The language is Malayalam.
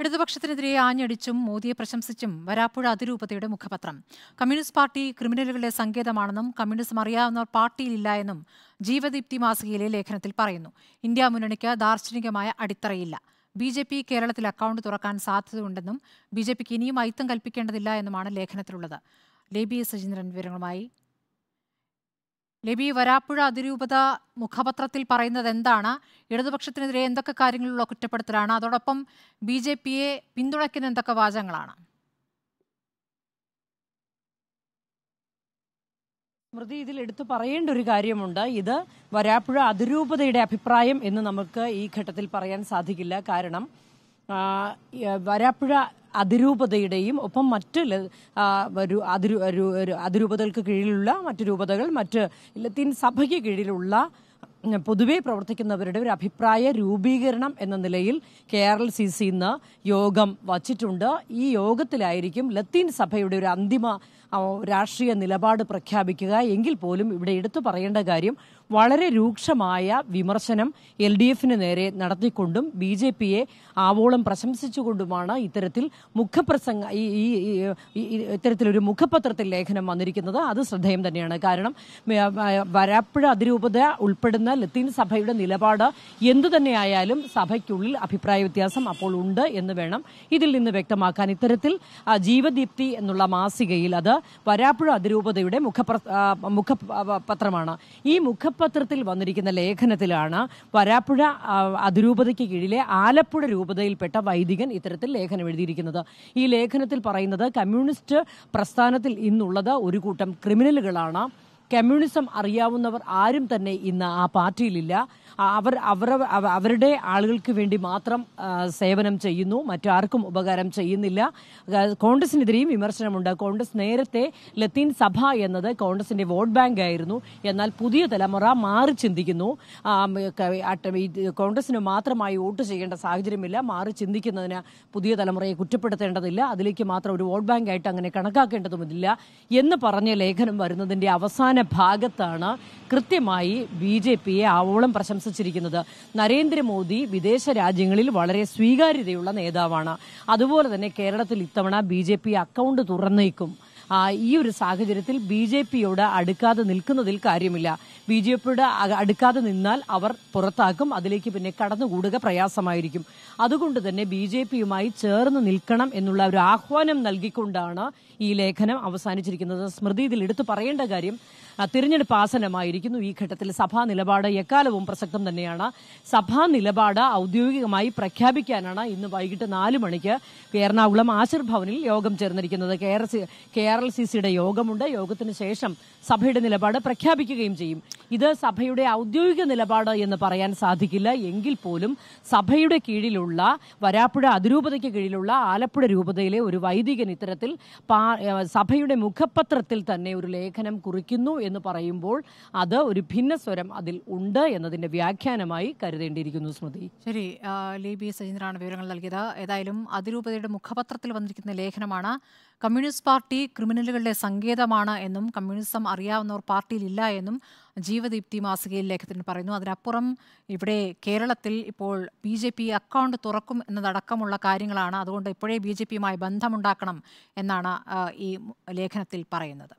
ഇടതുപക്ഷത്തിനെതിരെ ആഞ്ഞടിച്ചും മോദിയെ പ്രശംസിച്ചും വരാപ്പുഴ അതിരൂപതയുടെ മുഖപത്രം കമ്മ്യൂണിസ്റ്റ് പാർട്ടി ക്രിമിനലുകളുടെ സങ്കേതമാണെന്നും കമ്മ്യൂണിസം അറിയാവുന്നവർ പാർട്ടിയിലില്ല എന്നും ജീവദീപ്തി മാസികയിലെ ലേഖനത്തിൽ പറയുന്നു ഇന്ത്യ മുന്നണിക്ക് ദാർശനികമായ അടിത്തറയില്ല ബി ജെ പി കേരളത്തിൽ അക്കൗണ്ട് തുറക്കാൻ സാധ്യതയുണ്ടെന്നും ബി ജെ പിക്ക് ഇനിയും അയിത്തം കൽപ്പിക്കേണ്ടതില്ല എന്നുമാണ് ലേഖനത്തിലുള്ളത് ലേബി സജീന്ദ്രൻ വിവരങ്ങളുമായി ലബി വരാപ്പുഴ അതിരൂപത മുഖപത്രത്തിൽ പറയുന്നത് എന്താണ് ഇടതുപക്ഷത്തിനെതിരെ എന്തൊക്കെ കാര്യങ്ങളുള്ള കുറ്റപ്പെടുത്തലാണ് അതോടൊപ്പം ബി ജെ പിയെ പിന്തുണയ്ക്കുന്ന എന്തൊക്കെ വാചകങ്ങളാണ് സ്മൃതി ഇതിൽ എടുത്തു പറയേണ്ട ഒരു കാര്യമുണ്ട് ഇത് വരാപ്പുഴ അതിരൂപതയുടെ അഭിപ്രായം എന്ന് നമുക്ക് ഈ ഘട്ടത്തിൽ പറയാൻ സാധിക്കില്ല കാരണം വരാപ്പുഴ അതിരൂപതയുടെയും ഒപ്പം മറ്റ് അതിരൂപതകൾക്ക് കീഴിലുള്ള മറ്റ് രൂപതകൾ മറ്റ് ലത്തീൻ സഭയ്ക്ക് കീഴിലുള്ള പൊതുവെ പ്രവർത്തിക്കുന്നവരുടെ ഒരു അഭിപ്രായ രൂപീകരണം എന്ന നിലയിൽ K R L C C ഇന്ന് യോഗം വച്ചിട്ടുണ്ട് ഈ യോഗത്തിലായിരിക്കും ലത്തീൻ സഭയുടെ ഒരു അന്തിമ രാഷ്ട്രീയ നിലപാട് പ്രഖ്യാപിക്കുക എങ്കിൽ പോലും ഇവിടെ എടുത്തു പറയേണ്ട കാര്യം വളരെ രൂക്ഷമായ വിമർശനം എൽ ഡി എഫിന് നേരെ നടത്തിക്കൊണ്ടും ബി ജെ പിയെ ആവോളം പ്രശംസിച്ചുകൊണ്ടുമാണ് ഇത്തരത്തിൽ മുഖപ്രസംഗ ഈ ഇത്തരത്തിലൊരു മുഖപത്രത്തിൽ ലേഖനം വന്നിരിക്കുന്നത് അത് ശ്രദ്ധേയം തന്നെയാണ് കാരണം വരാപ്പുഴ അതിരൂപത ഉൾപ്പെടുന്ന ലത്തീൻ സഭയുടെ നിലപാട് എന്തു തന്നെയായാലും സഭയ്ക്കുള്ളിൽ അഭിപ്രായ വ്യത്യാസം അപ്പോൾ ഉണ്ട് എന്ന് വേണം ഇതിൽ നിന്ന് വ്യക്തമാക്കാൻ ഇത്തരത്തിൽ ജീവദീപ്തി എന്നുള്ള മാസികയിൽ അത് വരാപ്പുഴ അതിരൂപതയുടെ മുഖപ്ര മുഖപത്രമാണ് ഈ മുഖപത്രത്തിൽ വന്നിരിക്കുന്ന ലേഖനത്തിലാണ് വരാപ്പുഴ അതിരൂപതയ്ക്ക് കീഴിലെ ആലപ്പുഴ രൂപതയിൽപ്പെട്ട വൈദികൻ ഇത്തരത്തിൽ ലേഖനം എഴുതിയിരിക്കുന്നത് ഈ ലേഖനത്തിൽ പറയുന്നത് കമ്മ്യൂണിസ്റ്റ് പ്രസ്ഥാനത്തിൽ ഇന്നുള്ളത് ഒരു കൂട്ടം ക്രിമിനലുകളാണ് കമ്മ്യൂണിസം അറിയാവുന്നവർ ആരും തന്നെ ഇന്ന് ആ പാർട്ടിയിലില്ല അവർ അവരുടെ ആളുകൾക്ക് വേണ്ടി മാത്രം സേവനം ചെയ്യുന്നു മറ്റാർക്കും ഉപകാരം ചെയ്യുന്നില്ല കോൺഗ്രസിനെതിരെയും വിമർശനമുണ്ട് കോൺഗ്രസ് നേരത്തെ ലത്തീൻ സഭ എന്നത് കോൺഗ്രസിന്റെ വോട്ട് ബാങ്ക് ആയിരുന്നു എന്നാൽ പുതിയ തലമുറ മാറി ചിന്തിക്കുന്നു കോൺഗ്രസിന് മാത്രമായി വോട്ട് ചെയ്യേണ്ട സാഹചര്യമില്ല മാറി ചിന്തിക്കുന്നതിന് പുതിയ തലമുറയെ കുറ്റപ്പെടുത്തേണ്ടതില്ല അതിലേക്ക് മാത്രം ഒരു വോട്ട് ബാങ്ക് ആയിട്ട് അങ്ങനെ കണക്കാക്കേണ്ടതുമില്ല എന്ന് പറഞ്ഞ ലേഖനം വരുന്നതിന്റെ അവസാന അവസാന ഭാഗത്താണ് കൃത്യമായി ബി ജെ പിയെ ആവോളം പ്രശംസിച്ചിരിക്കുന്നത് നരേന്ദ്രമോദി വിദേശ രാജ്യങ്ങളിൽ വളരെ സ്വീകാര്യതയുള്ള നേതാവാണ് അതുപോലെ തന്നെ കേരളത്തിൽ ഇത്തവണ ബി ജെ പി അക്കൗണ്ട് തുറന്നേക്കും ഈ ഒരു സാഹചര്യത്തിൽ ബി ജെ പിയോട് അടുക്കാതെ നിൽക്കുന്നതിൽ കാര്യമില്ല ബി ജെ പിയോട് അടുക്കാതെ നിന്നാൽ അവർ പുറത്താക്കും അതിലേക്ക് പിന്നെ കടന്നുകൂടുക പ്രയാസമായിരിക്കും അതുകൊണ്ട് തന്നെ ബി ജെ പിയുമായി ചേർന്ന് നിൽക്കണം എന്നുള്ള ഒരു ആഹ്വാനം നൽകിക്കൊണ്ടാണ് ഈ ലേഖനം അവസാനിച്ചിരിക്കുന്നത് സ്മൃതി ഇതിൽ എടുത്തു പറയേണ്ട കാര്യം തിരഞ്ഞെടുപ്പ് ആസന്നമായിരിക്കുന്നു ഈ ഘട്ടത്തിൽ സഭാ നിലപാട് എക്കാലവും പ്രസക്തം തന്നെയാണ് സഭാ നിലപാട് ഔദ്യോഗികമായി പ്രഖ്യാപിക്കാനാണ് ഇന്ന് വൈകിട്ട് നാല് മണിക്ക് എറണാകുളം ആശീർഭവനിൽ യോഗം ചേർന്നിരിക്കുന്നത് കെ ആർ എൽ സി സിയുടെ യോഗമുണ്ട് യോഗത്തിന് ശേഷം സഭയുടെ നിലപാട് പ്രഖ്യാപിക്കുകയും ചെയ്യും ഇത് സഭയുടെ ഔദ്യോഗിക നിലപാട് എന്ന് പറയാൻ സാധിക്കില്ല എങ്കിൽ പോലും സഭയുടെ കീഴിലുള്ള വരാപ്പുഴ അതിരൂപതയ്ക്ക് കീഴിലുള്ള ആലപ്പുഴ രൂപതയിലെ ഒരു വൈദികൻ ഇത്തരത്തിൽ സഭയുടെ മുഖപത്രത്തിൽ തന്നെ ഒരു ലേഖനം കുറിക്കുന്നു എന്ന് പറയുമ്പോൾ അത് ഒരു ഭിന്ന സ്വരം അതിൽ ഉണ്ട് എന്നതിന്റെ വ്യാഖ്യാനമായി കരുതേണ്ടിയിരിക്കുന്നു സ്മൃതി ശരി ലിബി സജീന്ദ്രാണ് വിവരങ്ങൾ നൽകിയത് ഏതായാലും അതിരൂപതയുടെ മുഖപത്രത്തിൽ വന്നിരിക്കുന്ന ലേഖനമാണ് കമ്മ്യൂണിസ്റ്റ് പാർട്ടി ക്രിമിനലുകളുടെ സങ്കേതമാണ് എന്നും കമ്മ്യൂണിസം അറിയാവുന്നവർ പാർട്ടിയിലില്ല എന്നും ജീവദീപ്തി മാസികയിൽ ലേഖത്തിന് പറയുന്നു അതിനപ്പുറം ഇവിടെ കേരളത്തിൽ ഇപ്പോൾ ബി ജെ പി അക്കൗണ്ട് തുറക്കും എന്നതടക്കമുള്ള കാര്യങ്ങളാണ് അതുകൊണ്ട് ഇപ്പോഴേ ബി ജെ പിയുമായി ബന്ധമുണ്ടാക്കണം എന്നാണ് ഈ ലേഖനത്തിൽ പറയുന്നത്